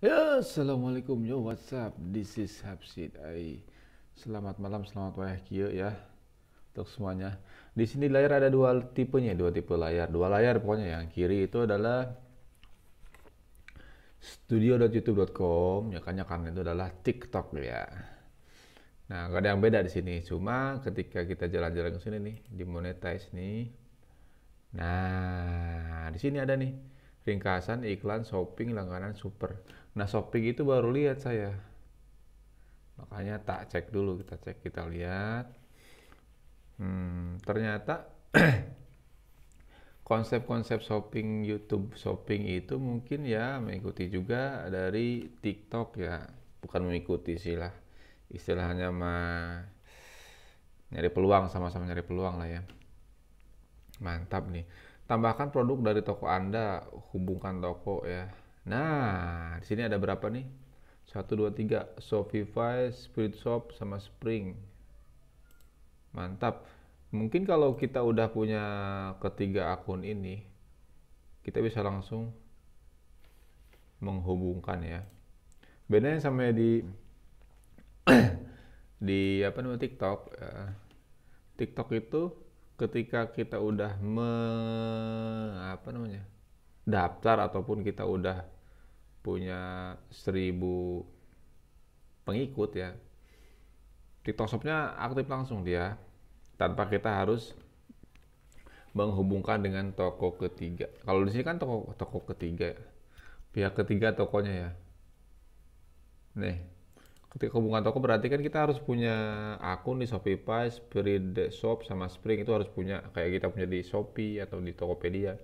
Ya, Assalamualaikum yo, WhatsApp, This is Habsid. Ay. Selamat malam, selamat kia ya untuk semuanya. Di sini layar ada dua tipenya, dua tipe layar, dua layar pokoknya. Yang kiri itu adalah studio.youtube.com, ya kan ya itu adalah TikTok ya. Nah, gak ada yang beda di sini. Cuma ketika kita jalan-jalan ke sini nih, dimonetize nih. Nah, di sini ada nih ringkasan iklan shopping langganan super nah shopping itu baru lihat saya makanya tak cek dulu kita cek kita lihat hmm, ternyata konsep-konsep shopping YouTube shopping itu mungkin ya mengikuti juga dari TikTok ya bukan mengikuti sih lah istilahnya mah nyari peluang sama-sama nyari peluang lah ya mantap nih Tambahkan produk dari toko Anda, hubungkan toko ya. Nah, di sini ada berapa nih? 1, 2, 3, Shopify, Spirit Shop, sama Spring. Mantap. Mungkin kalau kita udah punya ketiga akun ini, kita bisa langsung menghubungkan ya. Bedanya sama di di apa namanya TikTok. Ya. TikTok itu ketika kita udah me, apa namanya daftar ataupun kita udah punya seribu pengikut ya TikTok Shopnya aktif langsung dia tanpa kita harus menghubungkan dengan toko ketiga. Kalau di sini kan toko toko ketiga, ya. pihak ketiga tokonya ya. Nih, ketika hubungan toko berarti kan kita harus punya akun di Shopee Shopify, Spirit Shop sama Spring itu harus punya kayak kita punya di Shopee atau di Tokopedia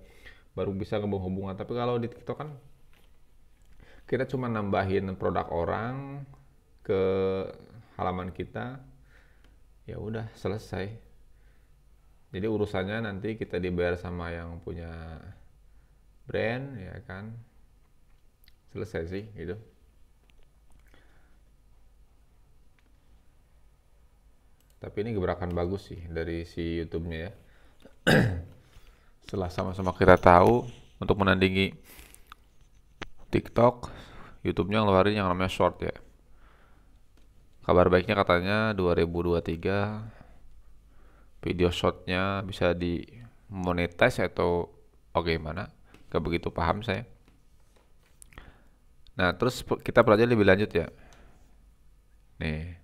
baru bisa ngebung hubungan. Tapi kalau di TikTok kan kita cuma nambahin produk orang ke halaman kita ya udah selesai. Jadi urusannya nanti kita dibayar sama yang punya brand ya kan. Selesai sih gitu. Tapi ini gebrakan bagus sih dari si YouTube-nya ya. Setelah sama-sama kita tahu untuk menandingi TikTok, YouTube-nya ngeluarin yang namanya short ya. Kabar baiknya katanya 2023 video shortnya bisa dimonetize atau bagaimana? Gak begitu paham saya. Nah, terus kita pelajari lebih lanjut ya. Nih.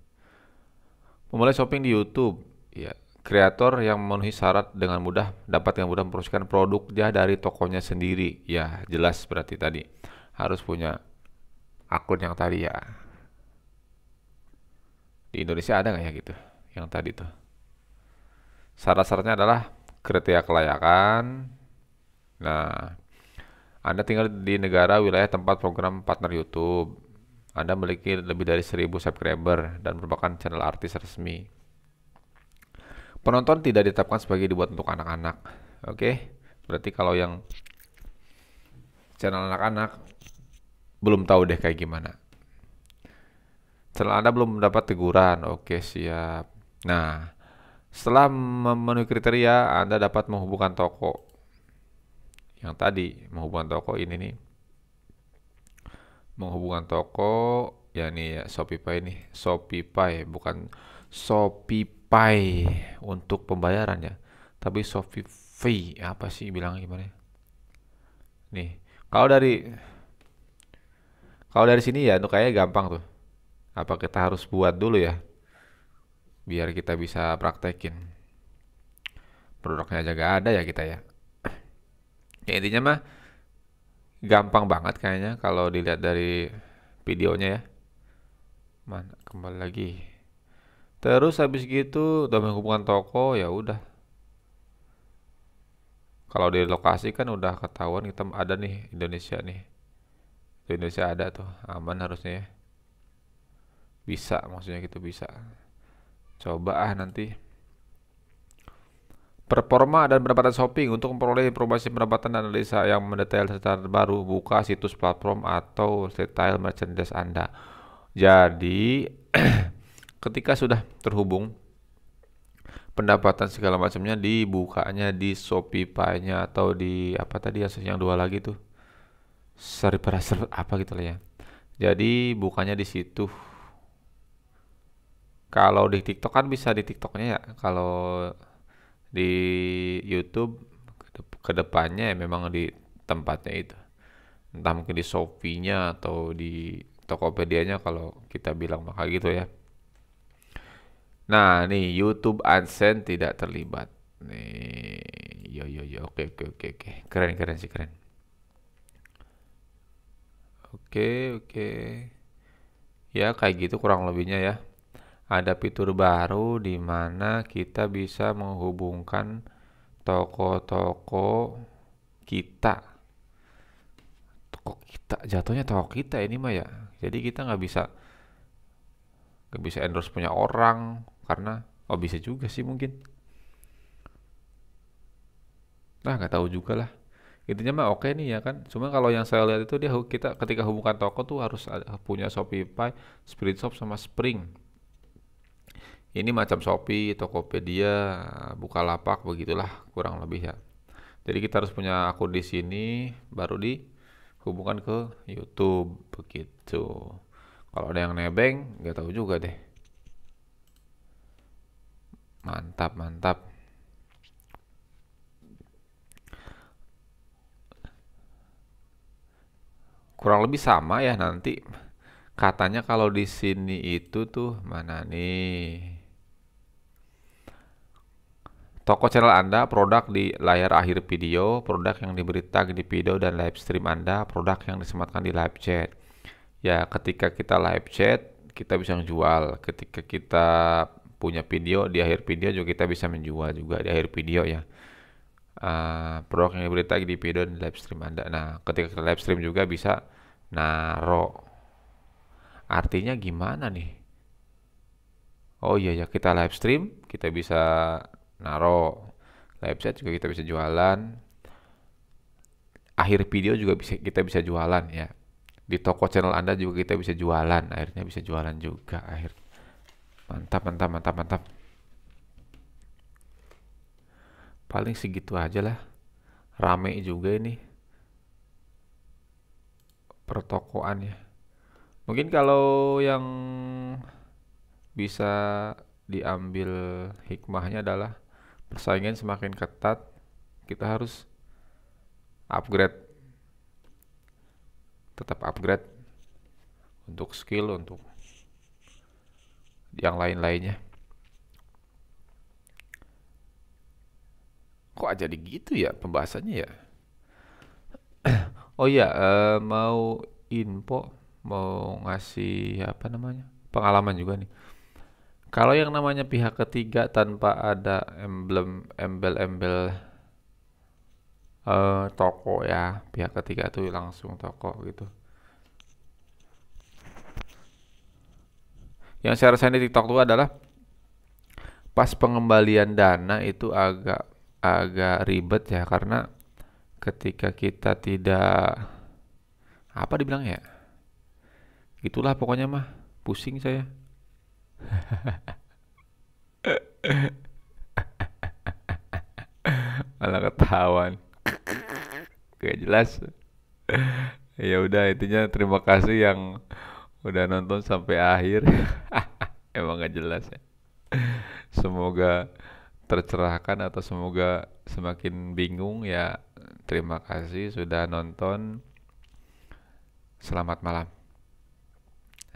Memulai shopping di YouTube, ya kreator yang memenuhi syarat dengan mudah dapat dengan mudah produk dia dari tokonya sendiri. Ya, jelas berarti tadi harus punya akun yang tadi ya. Di Indonesia ada nggak ya gitu? Yang tadi tuh. Syarat-syaratnya adalah kriteria kelayakan. Nah, Anda tinggal di negara wilayah tempat program partner YouTube anda memiliki lebih dari 1000 subscriber dan merupakan channel artis resmi. Penonton tidak ditetapkan sebagai dibuat untuk anak-anak. Oke, okay? berarti kalau yang channel anak-anak belum tahu deh kayak gimana. Channel Anda belum mendapat teguran. Oke, okay, siap. Nah, setelah memenuhi kriteria, Anda dapat menghubungkan toko. Yang tadi, menghubungkan toko ini nih menghubungkan toko ya nih ya Shopify nih Shopify bukan Shopify untuk pembayarannya, ya tapi Shopify apa sih bilang gimana nih kalau dari kalau dari sini ya itu kayaknya gampang tuh apa kita harus buat dulu ya biar kita bisa praktekin produknya aja gak ada ya kita ya ya intinya mah gampang banget kayaknya kalau dilihat dari videonya ya. Mana kembali lagi. Terus habis gitu udah hubungan toko ya udah. Kalau di lokasi kan udah ketahuan kita ada nih Indonesia nih. Di Indonesia ada tuh, aman harusnya ya. Bisa maksudnya kita gitu bisa. Coba ah nanti performa dan pendapatan shopping untuk memperoleh informasi pendapatan dan analisa yang mendetail serta baru, buka situs platform atau detail merchandise Anda. Jadi ketika sudah terhubung pendapatan segala macamnya dibukanya di Shopify-nya atau di apa tadi yang dua lagi tuh server server apa gitu lah ya. Jadi bukanya di situ. Kalau di TikTok kan bisa di TikToknya ya kalau di YouTube kedepannya ya memang di tempatnya itu entah mungkin di Shopee-nya atau di Tokopedia-nya kalau kita bilang maka gitu ya. Nah, nih YouTube AdSense tidak terlibat. Nih, yo yo yo, oke oke oke oke. Keren keren sih keren. Oke oke. Ya kayak gitu kurang lebihnya ya ada fitur baru di mana kita bisa menghubungkan toko-toko kita toko kita jatuhnya toko kita ini mah ya jadi kita nggak bisa nggak bisa endorse punya orang karena oh bisa juga sih mungkin nah nggak tahu juga lah intinya mah oke nih ya kan cuma kalau yang saya lihat itu dia kita ketika hubungkan toko tuh harus punya Shopify Spirit Shop sama Spring ini macam Shopee, Tokopedia, lapak begitulah kurang lebih ya. Jadi kita harus punya akun di sini baru dihubungkan ke YouTube begitu. Kalau ada yang nebeng, nggak tahu juga deh. Mantap, mantap. Kurang lebih sama ya nanti. Katanya kalau di sini itu tuh mana nih? Toko channel Anda, produk di layar akhir video, produk yang diberi tag di video dan live stream Anda, produk yang disematkan di live chat. Ya, ketika kita live chat, kita bisa menjual. Ketika kita punya video, di akhir video juga kita bisa menjual juga di akhir video ya. Uh, produk yang diberi tag di video dan live stream Anda. Nah, ketika kita live stream juga bisa naro. Artinya gimana nih? Oh iya ya, kita live stream, kita bisa naro website juga kita bisa jualan akhir video juga bisa kita bisa jualan ya di toko channel anda juga kita bisa jualan akhirnya bisa jualan juga akhir mantap mantap mantap mantap paling segitu aja lah rame juga ini pertokoan ya mungkin kalau yang bisa diambil hikmahnya adalah persaingan semakin ketat, kita harus upgrade. Tetap upgrade untuk skill, untuk yang lain-lainnya. Kok jadi gitu ya pembahasannya ya? oh iya, uh, mau info, mau ngasih apa namanya? Pengalaman juga nih. Kalau yang namanya pihak ketiga tanpa ada emblem embel-embel uh, toko ya, pihak ketiga itu langsung toko gitu. Yang saya rasain di TikTok tuh adalah pas pengembalian dana itu agak agak ribet ya karena ketika kita tidak apa dibilang ya? Itulah pokoknya mah pusing saya. malah ketahuan gak jelas ya udah intinya terima kasih yang udah nonton sampai akhir emang gak jelas ya semoga tercerahkan atau semoga semakin bingung ya terima kasih sudah nonton selamat malam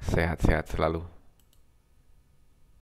sehat-sehat selalu